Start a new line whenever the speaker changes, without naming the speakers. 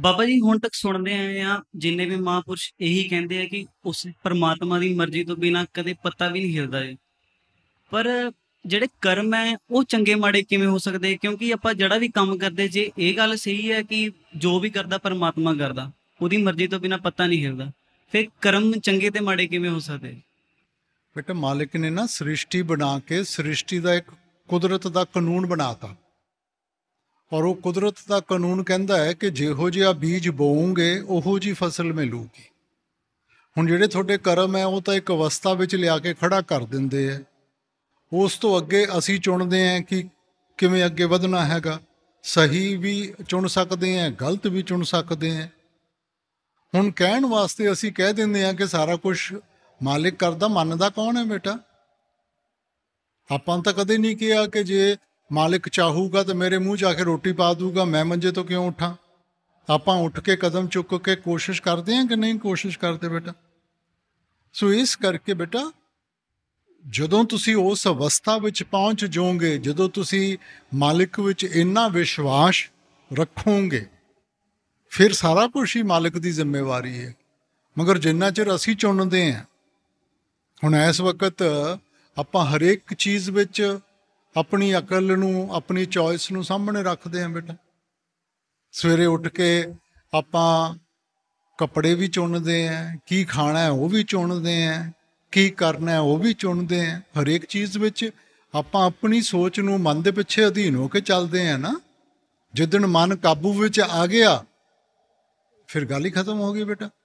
ਬਾਬਾ ਜੀ ਹੁਣ ਤੱਕ ਸੁਣਦੇ ਆਏ ਆ ਜਿੰਨੇ ਵੀ ਮਹਾਪੁਰਸ਼ ਇਹੀ ਕਹਿੰਦੇ ਆ ਕਿ ਉਸ ਪਰਮਾਤਮਾ ਦੀ ਮਰਜ਼ੀ ਤੋਂ ਬਿਨਾ ਕਦੇ ਪਤਾ ਵੀ ਨਹੀਂ ਹਿਲਦਾ ਏ ਪਰ ਜਿਹੜੇ ਕਰਮ ਹੈ ਉਹ ਚੰਗੇ ਮਾੜੇ ਕਿਵੇਂ ਹੋ ਸਕਦੇ ਕਿਉਂਕਿ ਆਪਾਂ ਜਿਹੜਾ ਵੀ ਕੰਮ ਕਰਦੇ ਜੇ ਇਹ ਗੱਲ ਸਹੀ ਹੈ ਕਿ ਜੋ ਵੀ ਕਰਦਾ ਪਰਮਾਤਮਾ ਕਰਦਾ ਉਹਦੀ ਮਰਜ਼ੀ ਤੋਂ ਬਿਨਾ ਪਤਾ ਨਹੀਂ ਹਿਲਦਾ ਫਿਰ ਕਰਮ ਚੰਗੇ ਤੇ ਮਾੜੇ ਕਿਵੇਂ ਹੋ ਸਕਦੇ
ਬੇਟਾ ਮਾਲਕ ਨੇ ਨਾ ਸ੍ਰਿਸ਼ਟੀ ਬਣਾ ਕੇ ਸ੍ਰਿਸ਼ਟੀ ਦਾ ਇੱਕ ਕੁਦਰਤ ਦਾ ਕਾਨੂੰਨ ਬਣਾਤਾ ਔਰ ਉਹ ਕੁਦਰਤ ਦਾ ਕਾਨੂੰਨ ਕਹਿੰਦਾ ਹੈ ਕਿ ਜਿਹੋ ਜਿਹਾ ਬੀਜ ਬੋਉਂਗੇ ਉਹੋ ਜੀ ਫਸਲ ਮਿਲੂਗੀ ਹੁਣ ਜਿਹੜੇ ਤੁਹਾਡੇ ਕਰਮ ਹੈ ਉਹ ਤਾਂ ਇੱਕ ਅਵਸਥਾ ਵਿੱਚ ਲਿਆ ਕੇ ਖੜਾ ਕਰ ਦਿੰਦੇ ਐ ਉਸ ਤੋਂ ਅੱਗੇ ਅਸੀਂ ਚੁਣਦੇ ਹਾਂ ਕਿ ਕਿਵੇਂ ਅੱਗੇ ਵਧਣਾ ਹੈਗਾ ਸਹੀ ਵੀ ਚੁਣ ਸਕਦੇ ਹਾਂ ਗਲਤ ਵੀ ਚੁਣ ਸਕਦੇ ਹਾਂ ਹੁਣ ਕਹਿਣ ਵਾਸਤੇ ਅਸੀਂ ਕਹਿ ਦਿੰਦੇ ਹਾਂ ਕਿ ਸਾਰਾ ਕੁਝ ਮਾਲਿਕ ਕਰਦਾ ਮੰਨਦਾ ਕੌਣ ਹੈ ਬੇਟਾ ਆਪਾਂ ਤਾਂ ਕਦੇ ਨਹੀਂ ਕਿਹਾ ਕਿ ਜੇ ਮਾਲਕ ਚਾਹੂਗਾ ਤਾਂ ਮੇਰੇ ਮੂੰਹ 'ਚ ਆ ਕੇ ਰੋਟੀ ਪਾ ਦੂਗਾ ਮੈਂ ਮੰਜੇ ਤੋਂ ਕਿਉਂ ਉਠਾਂ ਆਪਾਂ ਉੱਠ ਕੇ ਕਦਮ ਚੁੱਕ ਕੇ ਕੋਸ਼ਿਸ਼ ਕਰਦੇ ਹਾਂ ਕਿ ਨਹੀਂ ਕੋਸ਼ਿਸ਼ ਕਰਦੇ ਬੇਟਾ ਸੋ ਇਸ ਕਰਕੇ ਬੇਟਾ ਜਦੋਂ ਤੁਸੀਂ ਉਸ ਅਵਸਥਾ ਵਿੱਚ ਪਹੁੰਚ ਜਾਓਗੇ ਜਦੋਂ ਤੁਸੀਂ ਮਾਲਕ ਵਿੱਚ ਇੰਨਾ ਵਿਸ਼ਵਾਸ ਰੱਖੋਗੇ ਫਿਰ ਸਾਰਾ ਕੁਝ ਹੀ ਮਾਲਕ ਦੀ ਜ਼ਿੰਮੇਵਾਰੀ ਹੈ ਮਗਰ ਜਿੰਨਾ ਚਿਰ ਅਸੀਂ ਚੁਣਦੇ ਹਾਂ ਹੁਣ ਇਸ ਵਕਤ ਆਪਾਂ ਹਰੇਕ ਚੀਜ਼ ਵਿੱਚ ਆਪਣੀ ਅਕਲ ਨੂੰ ਆਪਣੀ ਚੋਇਸ ਨੂੰ ਸਾਹਮਣੇ ਰੱਖਦੇ ਆਂ ਬੇਟਾ ਸਵੇਰੇ ਉੱਠ ਕੇ ਆਪਾਂ ਕੱਪੜੇ ਵੀ ਚੁਣਦੇ ਆਂ ਕੀ ਖਾਣਾ ਹੈ ਉਹ ਵੀ ਚੁਣਦੇ ਆਂ ਕੀ ਕਰਨਾ ਹੈ ਉਹ ਵੀ ਚੁਣਦੇ ਆ ਹਰੇਕ ਚੀਜ਼ ਵਿੱਚ ਆਪਾਂ ਆਪਣੀ ਸੋਚ ਨੂੰ ਮਨ ਦੇ ਪਿੱਛੇ ਅਧੀਨ ਹੋ ਕੇ ਚੱਲਦੇ ਆਂ ਨਾ ਜਿੱਦਣ ਮਨ ਕਾਬੂ ਵਿੱਚ ਆ ਗਿਆ ਫਿਰ ਗੱਲ ਹੀ ਖਤਮ ਹੋ ਗਈ ਬੇਟਾ